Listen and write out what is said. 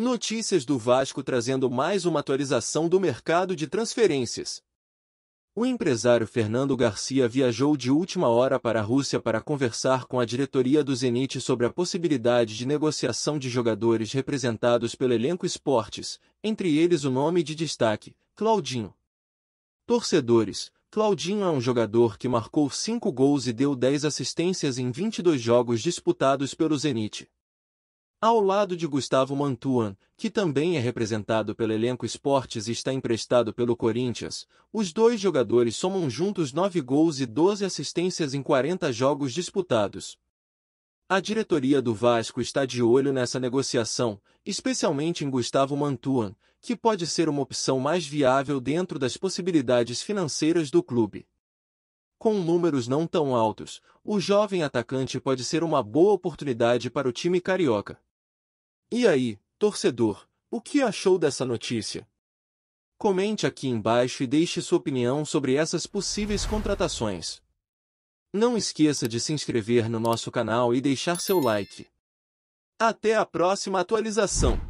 Notícias do Vasco trazendo mais uma atualização do mercado de transferências. O empresário Fernando Garcia viajou de última hora para a Rússia para conversar com a diretoria do Zenit sobre a possibilidade de negociação de jogadores representados pelo elenco esportes, entre eles o nome de destaque, Claudinho. Torcedores, Claudinho é um jogador que marcou 5 gols e deu 10 assistências em 22 jogos disputados pelo Zenit. Ao lado de Gustavo Mantuan, que também é representado pelo elenco esportes e está emprestado pelo Corinthians, os dois jogadores somam juntos nove gols e 12 assistências em 40 jogos disputados. A diretoria do Vasco está de olho nessa negociação, especialmente em Gustavo Mantuan, que pode ser uma opção mais viável dentro das possibilidades financeiras do clube. Com números não tão altos, o jovem atacante pode ser uma boa oportunidade para o time carioca. E aí, torcedor, o que achou dessa notícia? Comente aqui embaixo e deixe sua opinião sobre essas possíveis contratações. Não esqueça de se inscrever no nosso canal e deixar seu like. Até a próxima atualização!